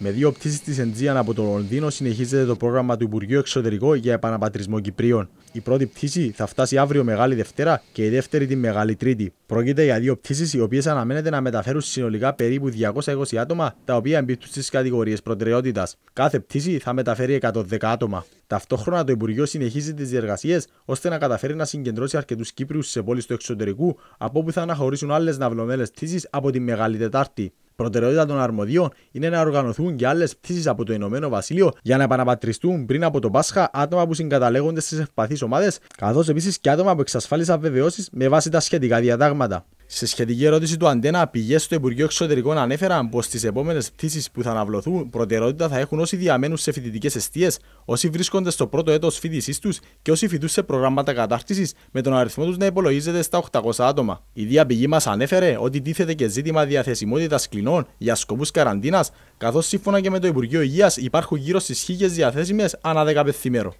Με δύο πτήσεις της Εντζίαν από το Λονδίνο συνεχίζεται το πρόγραμμα του Υπουργείου Εξωτερικών για επαναπατρισμό Κυπρίων. Η πρώτη πτήση θα φτάσει αύριο Μεγάλη Δευτέρα και η δεύτερη τη Μεγάλη Τρίτη. Πρόκειται για δύο πτήσεις οι οποίες αναμένεται να μεταφέρουν συνολικά περίπου 220 άτομα, τα οποία εμπίπτουν στις κατηγορίες προτεραιότητας. Κάθε πτήση θα μεταφέρει 110 άτομα. Ταυτόχρονα το Υπουργείο συνεχίζει τις διεργασίες ώστε να καταφέρει να συγκεντρώσει αρκετούς Κύπριους σε πόλεις του εξωτερικού, από όπου θα αναχωρήσουν άλλες ναυλωμένε πτήσει από τη Μεγάλη Τετάρτη. Προτεραιότητα των αρμοδίων είναι να οργανωθούν και άλλες πτήσεις από το Ηνωμένο Βασίλειο για να επαναπατριστούν πριν από το Πάσχα άτομα που συγκαταλέγονται στις ευπαθείς ομάδες, καθώς επίσης και άτομα που εξασφάλισαν βεβαιώσεις με βάση τα σχετικά διατάγματα. Σε σχετική ερώτηση του Αντένα, πηγές στο Υπουργείο Εξωτερικών ανέφεραν πως στις επόμενες πτήσεις που θα αναβλωθούν προτεραιότητα θα έχουν όσοι διαμένουν σε φοιτητικές αιστείες, όσοι βρίσκονται στο πρώτο έτος φοιτησής τους και όσοι φοιτούν σε προγράμματα κατάρτισης, με τον αριθμό τους να υπολογίζεται στα 800 άτομα. Η ίδια πηγή μας ανέφερε ότι τίθεται και ζήτημα διαθεσιμότητας κλινών για σκοπούς καραντίνας, καθώς σύμφωνα και με το Υπουργείο Υγείας υπάρχουν γύρω στις χίλιες διαθέσιμες ανά 10